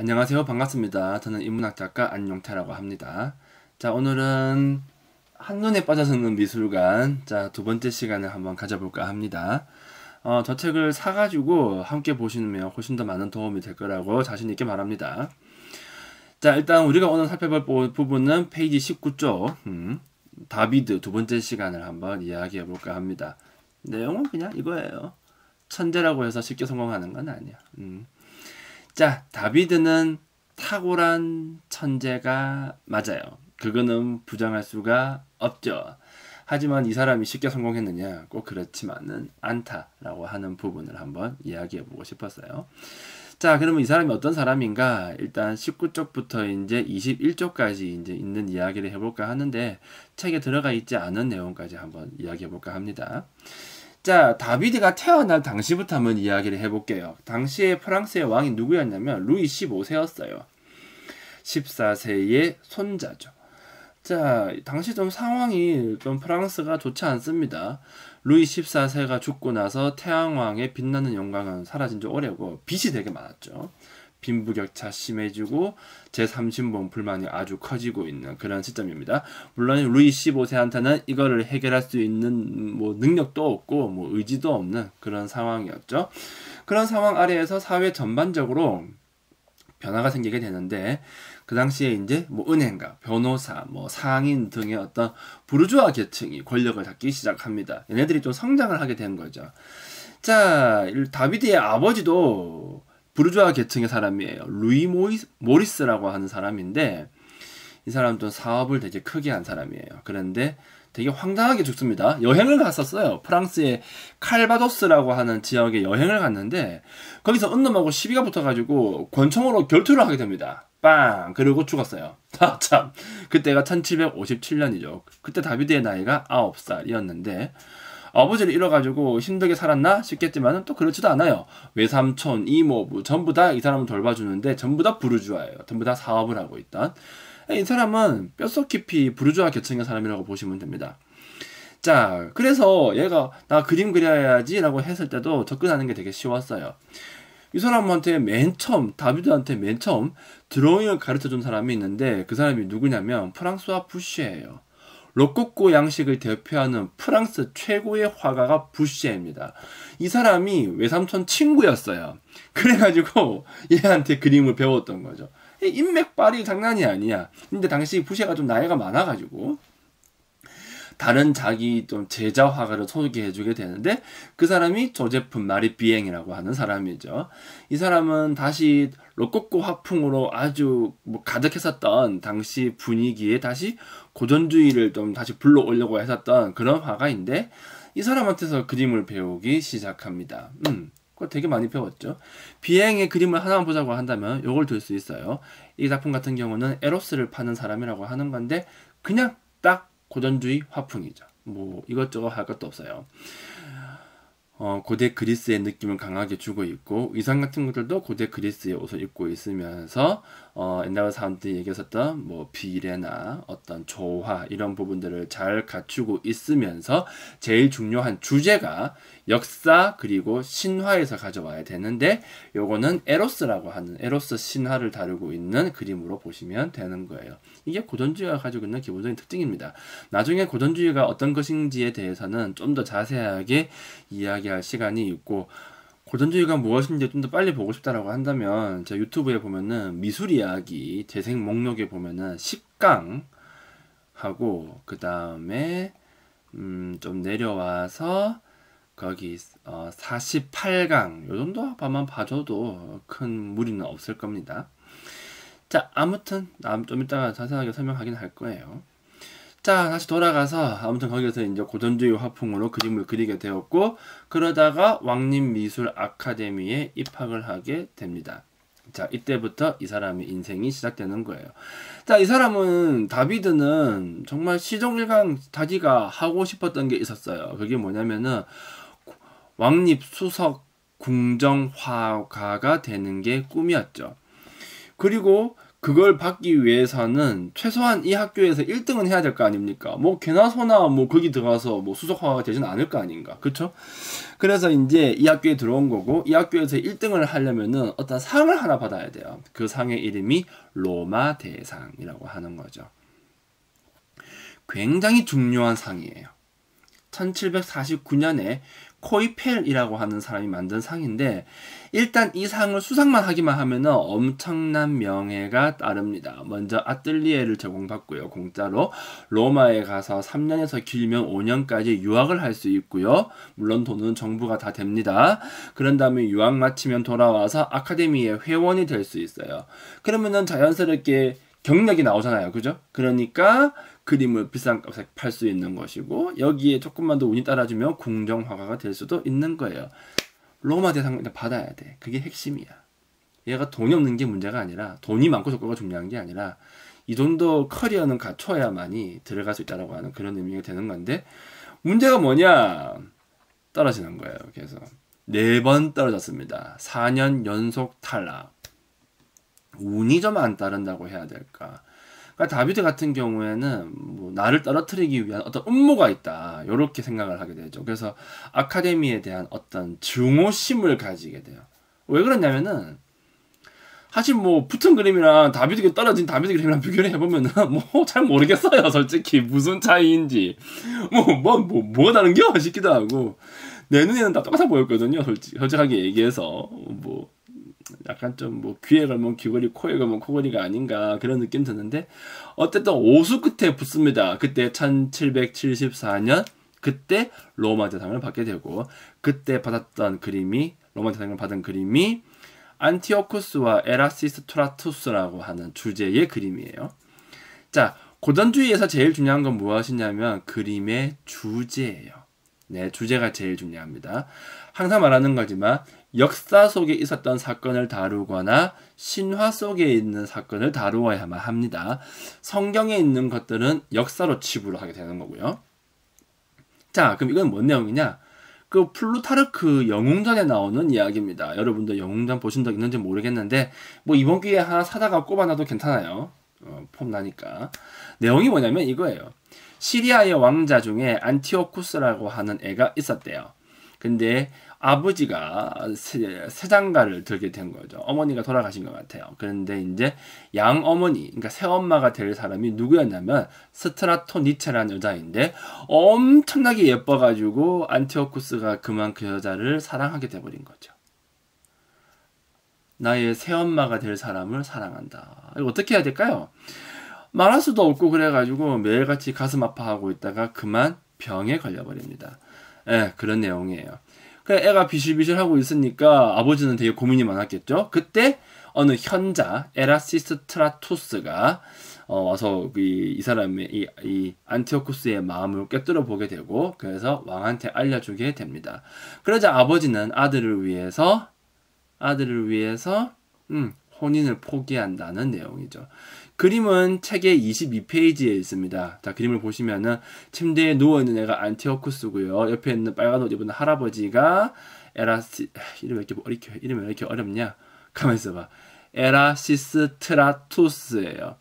안녕하세요. 반갑습니다. 저는 인문학 작가 안용태라고 합니다. 자, 오늘은 한눈에 빠져서는 미술관. 자, 두 번째 시간을 한번 가져볼까 합니다. 어, 저 책을 사가지고 함께 보시면 훨씬 더 많은 도움이 될 거라고 자신있게 말합니다. 자, 일단 우리가 오늘 살펴볼 부분은 페이지 19쪽, 음, 다비드 두 번째 시간을 한번 이야기해 볼까 합니다. 내용은 그냥 이거예요. 천재라고 해서 쉽게 성공하는 건 아니야. 음. 자, 다비드는 탁월한 천재가 맞아요. 그거는 부정할 수가 없죠. 하지만 이 사람이 쉽게 성공했느냐? 꼭 그렇지만은 않다라고 하는 부분을 한번 이야기해 보고 싶었어요. 자, 그러면 이 사람이 어떤 사람인가? 일단 19쪽부터 이제 21쪽까지 이제 있는 이야기를 해볼까 하는데 책에 들어가 있지 않은 내용까지 한번 이야기해 볼까 합니다. 자, 다비드가 태어날 당시부터 한번 이야기를 해볼게요. 당시에 프랑스의 왕이 누구였냐면 루이 15세였어요. 14세의 손자죠. 자, 당시 좀 상황이 좀 프랑스가 좋지 않습니다. 루이 14세가 죽고 나서 태양왕의 빛나는 영광은 사라진 지 오래고 빚이 되게 많았죠. 빈부격차 심해지고 제3 0봉 불만이 아주 커지고 있는 그런 시점입니다. 물론 루이 15세한테는 이거를 해결할 수 있는 뭐 능력도 없고 뭐 의지도 없는 그런 상황이었죠. 그런 상황 아래에서 사회 전반적으로 변화가 생기게 되는데 그 당시에 이제 뭐 은행가, 변호사, 뭐 상인 등의 어떤 부르주아 계층이 권력을 잡기 시작합니다. 얘네들이 좀 성장을 하게 된 거죠. 자, 다비드의 아버지도 부르주아 계층의 사람이에요. 루이 모리스라고 하는 사람인데 이 사람도 사업을 되게 크게 한 사람이에요. 그런데 되게 황당하게 죽습니다. 여행을 갔었어요. 프랑스의 칼바도스라고 하는 지역에 여행을 갔는데 거기서 은놈하고 시비가 붙어가지고 권총으로 결투를 하게 됩니다. 빵! 그리고 죽었어요. 아, 참. 그때가 1757년이죠. 그때 다비드의 나이가 9살이었는데 아버지를 잃어가지고 힘들게 살았나 싶겠지만은 또 그렇지도 않아요. 외삼촌, 이모부 뭐 전부 다 이 사람을 돌봐주는데 전부 다 부르주아예요. 전부 다 사업을 하고 있던 이 사람은 뼛속 깊이 부르주아 계층의 사람이라고 보시면 됩니다. 자, 그래서 얘가 나 그림 그려야지라고 했을 때도 접근하는 게 되게 쉬웠어요. 이 사람한테 맨 처음 다비드한테 맨 처음 드로잉을 가르쳐 준 사람이 있는데 그 사람이 누구냐면 프랑스와 부쉬예요 로코코 양식을 대표하는 프랑스 최고의 화가가 부시에입니다. 이 사람이 외삼촌 친구였어요. 그래가지고 얘한테 그림을 배웠던 거죠. 인맥빨이 장난이 아니야. 근데 당시 부시가 좀 나이가 많아가지고 다른 자기 좀 제자 화가를 소개해주게 되는데 그 사람이 조제품 마리 비행이라고 하는 사람이죠. 이 사람은 다시 로코코 화풍으로 아주 뭐 가득했었던 당시 분위기에 다시 고전주의를 좀 다시 불러오려고 했었던 그런 화가인데 이 사람한테서 그림을 배우기 시작합니다. 음. 그거 되게 많이 배웠죠. 비행의 그림을 하나 만 보자고 한다면 이걸들 수 있어요. 이 작품 같은 경우는 에로스를 파는 사람이라고 하는 건데 그냥 딱 고전주의 화풍이죠. 뭐 이것저것 할 것도 없어요. 어, 고대 그리스의 느낌을 강하게 주고 있고 의상 같은 것들도 고대 그리스의 옷을 입고 있으면서 어, 옛날 사람들이 얘기했었던 뭐 비례나 어떤 조화 이런 부분들을 잘 갖추고 있으면서 제일 중요한 주제가 역사 그리고 신화에서 가져와야 되는데 요거는 에로스라고 하는 에로스 신화를 다루고 있는 그림으로 보시면 되는 거예요. 이게 고전주의가 가지고 있는 기본적인 특징입니다. 나중에 고전주의가 어떤 것인지에 대해서는 좀 더 자세하게 이야기할 시간이 있고 고전주의가 무엇인지 좀 더 빨리 보고 싶다라고 한다면 제 유튜브에 보면은 미술 이야기 재생 목록에 보면은 10강 하고 그 다음에 음좀 내려와서 거기 48강 어, 요 정도 아마 봐줘도 큰 무리는 없을 겁니다. 자 아무튼 좀 이따가 자세하게 설명하긴 할 거예요. 자 다시 돌아가서 아무튼 거기서 이제 고전주의 화풍으로 그림을 그리게 되었고 그러다가 왕립 미술 아카데미에 입학을 하게 됩니다. 자 이때부터 이 사람의 인생이 시작되는 거예요. 자이 사람은 다비드는 정말 시종일관 자기가 하고 싶었던 게 있었어요. 그게 뭐냐면은 왕립 수석 궁정화가가 되는 게 꿈이었죠. 그리고 그걸 받기 위해서는 최소한 이 학교에서 1등은 해야 될 거 아닙니까? 뭐 개나 소나 뭐 거기 들어가서 뭐 수석화가 되진 않을 거 아닌가. 그렇죠? 그래서 이제 이 학교에 들어온 거고 이 학교에서 1등을 하려면은 어떤 상을 하나 받아야 돼요. 그 상의 이름이 로마 대상이라고 하는 거죠. 굉장히 중요한 상이에요. 1749년에 코이펠이라고 하는 사람이 만든 상인데 일단 이 상을 수상만 하기만 하면 엄청난 명예가 따릅니다. 먼저 아틀리에를 제공받고요. 공짜로 로마에 가서 3년에서 길면 5년까지 유학을 할 수 있고요. 물론 돈은 정부가 다 됩니다. 그런 다음에 유학 마치면 돌아와서 아카데미의 회원이 될 수 있어요. 그러면 자연스럽게 경력이 나오잖아요. 그죠? 그러니까 그림을 비싼 값에 팔 수 있는 것이고 여기에 조금만 더 운이 따라주면 공정화가가 될 수도 있는 거예요. 로마 대상 받아야 돼. 그게 핵심이야. 얘가 돈이 없는 게 문제가 아니라 돈이 많고 적고가 중요한 게 아니라 이 정도 커리어는 갖춰야만이 들어갈 수 있다라고 하는 그런 의미가 되는 건데 문제가 뭐냐 떨어지는 거예요. 그래서 네 번 떨어졌습니다. 4년 연속 탈락. 운이 좀 안 따른다고 해야 될까? 그러니까 다비드 같은 경우에는 뭐 나를 떨어뜨리기 위한 어떤 음모가 있다. 이렇게 생각을 하게 되죠. 그래서 아카데미에 대한 어떤 증오심을 가지게 돼요. 왜 그러냐면은 사실 뭐 붙은 그림이랑 다비드가 떨어진 다비드 그림이랑 비교를 해보면은 뭐 잘 모르겠어요 솔직히 무슨 차이인지 뭐 뭐뭐 뭐, 뭐, 뭐 가 다른겨 싶기도 하고 내 눈에는 다 똑같아 보였거든요 솔직, 솔직하게 얘기해서 약간 좀 뭐 귀에 걸면 귀걸이, 코에 걸면 코걸이가 아닌가 그런 느낌 드는데 어쨌든 오수 끝에 붙습니다. 그때 1774년 그때 로마 대상을 받게 되고 그때 받았던 그림이 로마 대상을 받은 그림이 안티오쿠스와 에라시스토라투스라고 하는 주제의 그림이에요. 자, 고전주의에서 제일 중요한 건 무엇이냐면 그림의 주제예요. 네, 주제가 제일 중요합니다. 항상 말하는 거지만 역사 속에 있었던 사건을 다루거나 신화 속에 있는 사건을 다루어야만 합니다. 성경에 있는 것들은 역사로 치부를 하게 되는 거고요. 자, 그럼 이건 뭔 내용이냐? 그 플루타르크 영웅전에 나오는 이야기입니다. 여러분들 영웅전 보신 적 있는지 모르겠는데 뭐 이번 기회에 하나 사다가 꼽아놔도 괜찮아요. 어, 폼 나니까. 내용이 뭐냐면 이거예요. 시리아의 왕자 중에 안티오쿠스라고 하는 애가 있었대요. 근데 아버지가 세장가를 들게 된 거죠. 어머니가 돌아가신 것 같아요. 그런데 이제 양 어머니, 그러니까 새엄마가 될 사람이 누구였냐면 스트라토 니체라는 여자인데 엄청나게 예뻐가지고 안티오쿠스가 그만 그 여자를 사랑하게 돼버린 거죠. 나의 새엄마가 될 사람을 사랑한다. 이거 어떻게 해야 될까요? 말할 수도 없고 그래가지고 매일같이 가슴 아파하고 있다가 그만 병에 걸려버립니다. 예, 그런 내용이에요. 그러니까 애가 비실비실하고 있으니까 아버지는 되게 고민이 많았겠죠. 그때 어느 현자 에라시스트라투스가 어, 와서 그 이, 이 사람의 이, 이 안티오쿠스의 마음을 꿰뚫어 보게 되고 그래서 왕한테 알려주게 됩니다. 그러자 아버지는 아들을 위해서 아들을 위해서 음, 혼인을 포기한다는 내용이죠. 그림은 책의 22페이지에 있습니다. 자, 그림을 보시면은 침대에 누워있는 애가 안티오쿠스고요. 옆에 있는 빨간 옷 입은 할아버지가 에라시, 이름이 이렇게 어리켜, 이름이 이렇게 어렵냐? 가만 있어봐. 에라시스트라투스예요.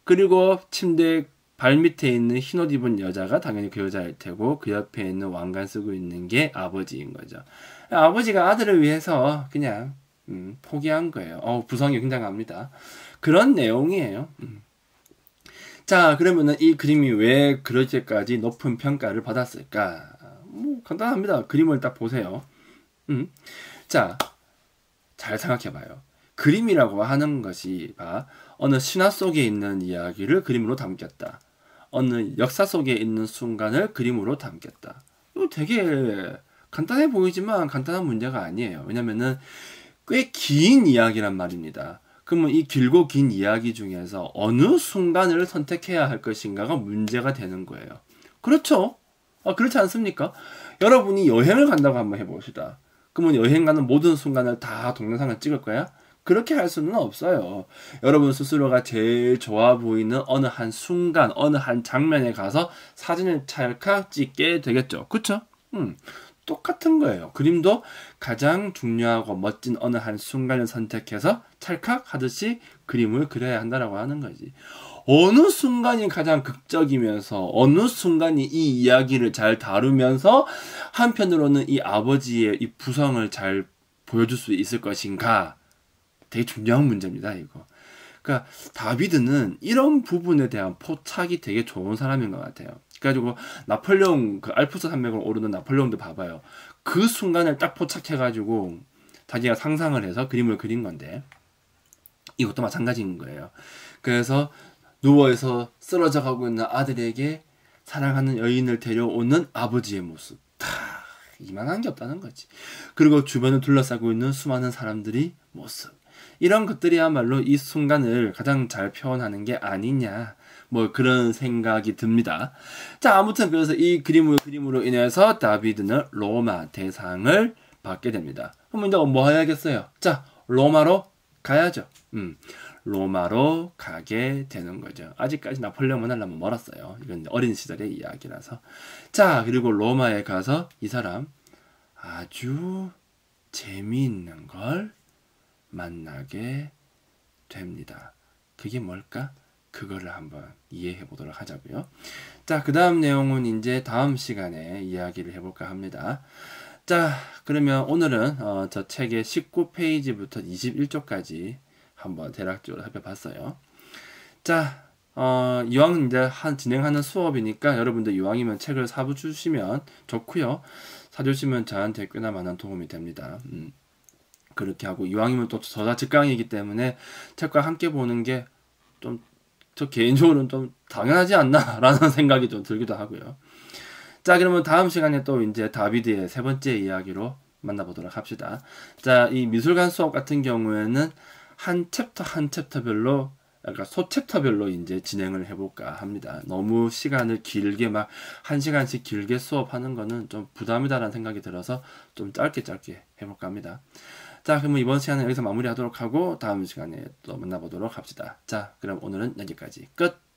그리고 침대 발밑에 있는 흰 옷 입은 여자가 당연히 그 여자일 테고 그 옆에 있는 왕관 쓰고 있는 게 아버지인 거죠. 아버지가 아들을 위해서 그냥 음, 포기한 거예요. 어, 부성이 굉장합니다. 그런 내용이에요. 음. 자, 그러면은 이 그림이 왜 그렇게까지 높은 평가를 받았을까? 뭐, 간단합니다. 그림을 딱 보세요. 음. 자, 잘 생각해봐요. 그림이라고 하는 것이 봐, 어느 신화 속에 있는 이야기를 그림으로 담겼다. 어느 역사 속에 있는 순간을 그림으로 담겼다. 이거 되게 간단해 보이지만 간단한 문제가 아니에요. 왜냐면은 꽤긴 이야기란 말입니다. 그러면 이 길고 긴 이야기 중에서 어느 순간을 선택해야 할 것인가가 문제가 되는 거예요. 그렇죠? 아, 그렇지 않습니까? 여러분이 여행을 간다고 한번 해봅시다. 그러면 여행 가는 모든 순간을 다 동영상을 찍을 거야? 그렇게 할 수는 없어요. 여러분 스스로가 제일 좋아 보이는 어느 한 순간, 어느 한 장면에 가서 사진을 찰칵 찍게 되겠죠. 그쵸? 그렇죠? 음. 똑같은 거예요. 그림도 가장 중요하고 멋진 어느 한 순간을 선택해서 찰칵하듯이 그림을 그려야 한다라고 하는 거지. 어느 순간이 가장 극적이면서 어느 순간이 이 이야기를 잘 다루면서 한편으로는 이 아버지의 이 부성을 잘 보여줄 수 있을 것인가? 되게 중요한 문제입니다, 이거. 그러니까 다비드는 이런 부분에 대한 포착이 되게 좋은 사람인 것 같아요. 가지고 나폴레옹 그 알프스 산맥을 오르는 나폴레옹도 봐봐요. 그 순간을 딱 포착해가지고 자기가 상상을 해서 그림을 그린 건데 이것도 마찬가지인 거예요. 그래서 누워서 쓰러져 가고 있는 아들에게 사랑하는 여인을 데려오는 아버지의 모습. 다 이만한 게 없다는 거지. 그리고 주변을 둘러싸고 있는 수많은 사람들이 모습. 이런 것들이야말로 이 순간을 가장 잘 표현하는 게 아니냐 뭐 그런 생각이 듭니다. 자, 아무튼 그래서 이 그림을 그림으로 인해서 다비드는 로마 대상을 받게 됩니다. 그럼 이제 뭐 해야겠어요? 자, 로마로 가야죠. 음. 로마로 가게 되는 거죠. 아직까지 나폴레옹을 하려면 멀었어요. 이건 어린 시절의 이야기라서. 자, 그리고 로마에 가서 이 사람 아주 재미있는 걸 만나게 됩니다. 그게 뭘까? 그거를 한번 이해해 보도록 하자고요. 자, 그 다음 내용은 이제 다음 시간에 이야기를 해볼까 합니다. 자, 그러면 오늘은 어, 저 책의 19페이지부터 21쪽까지 한번 대략적으로 살펴봤어요. 자, 어, 이왕 이제 한 진행하는 수업이니까 여러분들 이왕이면 책을 사주시면 좋고요. 사주시면 저한테 꽤나 많은 도움이 됩니다. 음, 그렇게 하고 이왕이면 또 저자 직강이기 때문에 책과 함께 보는 게좀 저 개인적으로는 좀 당연하지 않나라는 생각이 좀 들기도 하고요. 자, 그러면 다음 시간에 또 이제 다비드의 세 번째 이야기로 만나보도록 합시다. 자, 이 미술관 수업 같은 경우에는 한 챕터 한 챕터별로 약간 그러니까 소챕터별로 이제 진행을 해볼까 합니다. 너무 시간을 길게 막 한 시간씩 길게 수업하는 거는 좀 부담이다라는 생각이 들어서 좀 짧게 짧게 해볼까 합니다. 자, 그럼 뭐 이번 시간은 여기서 마무리하도록 하고 다음 시간에 또 만나보도록 합시다. 자, 그럼 오늘은 여기까지 끝.